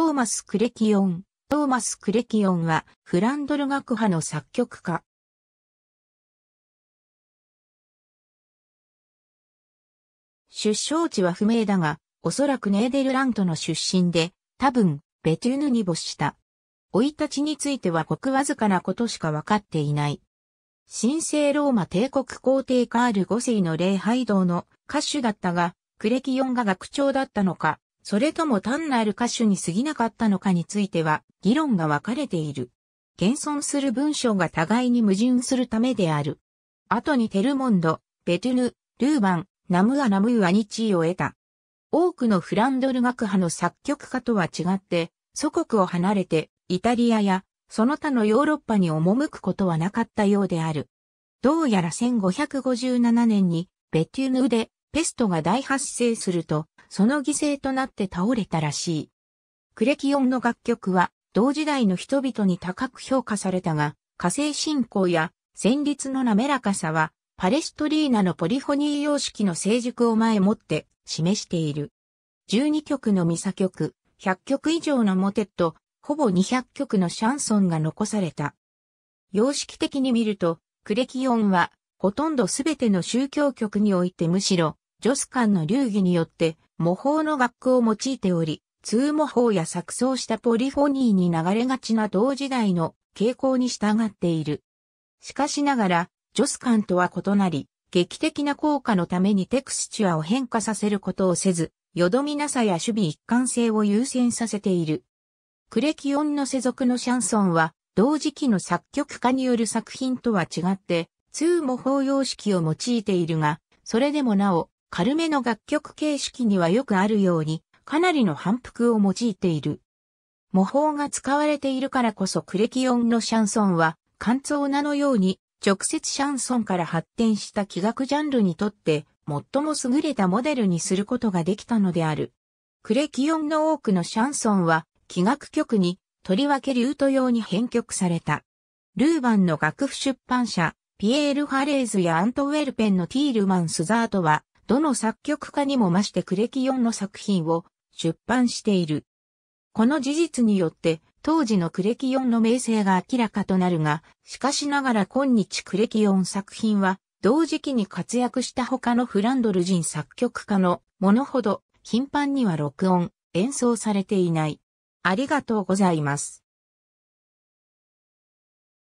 トーマス・クレキオン。トーマス・クレキオンは、フランドル学派の作曲家。出生地は不明だが、おそらくネーデルラントの出身で、多分、ベトゥーヌに没した。生い立ちについてはごくわずかなことしかわかっていない。神聖ローマ帝国皇帝カール5世の礼拝堂の歌手だったが、クレキオンが学長だったのか、それとも単なる歌手に過ぎなかったのかについては議論が分かれている。現存する文章が互いに矛盾するためである。後にテルモンド、ベトゥヌ、ルーバン、ナムア・ナムーアに地位を得た。多くのフランドル学派の作曲家とは違って、祖国を離れてイタリアやその他のヨーロッパに赴くことはなかったようである。どうやら1557年にベテュヌでペストが大発生すると、その犠牲となって倒れたらしい。クレキオンの楽曲は同時代の人々に高く評価されたが、火星信仰や旋律の滑らかさはパレストリーナのポリフォニー様式の成熟を前もって示している。12曲のミサ曲、100曲以上のモテット、ほぼ200曲のシャンソンが残された。様式的に見ると、クレキオンは、ほとんどすべての宗教曲においてむしろ、ジョス間の流儀によって模倣の楽譜を用いており、通模倣や錯綜したポリフォニーに流れがちな同時代の傾向に従っている。しかしながら、ジョス感とは異なり、劇的な効果のためにテクスチュアを変化させることをせず、よどみなさや守備一貫性を優先させている。クレキオンの世俗のシャンソンは、同時期の作曲家による作品とは違って、通模倣様式を用いているが、それでもなお、軽めの楽曲形式にはよくあるように、かなりの反復を用いている。模倣が使われているからこそクレキオンのシャンソンは、乾燥なのように、直接シャンソンから発展した気楽ジャンルにとって、最も優れたモデルにすることができたのである。クレキオンの多くのシャンソンは、気楽曲に、とりわけリュート用に編曲された。ルーバンの楽譜出版社、ピエール・ファレーズやアントウェルペンのティールマン・スザートは、どの作曲家にも増してクレキヨンの作品を出版している。この事実によって、当時のクレキヨンの名声が明らかとなるが、しかしながら今日クレキヨン作品は、同時期に活躍した他のフランドル人作曲家のものほど頻繁には録音、演奏されていない。ありがとうございます。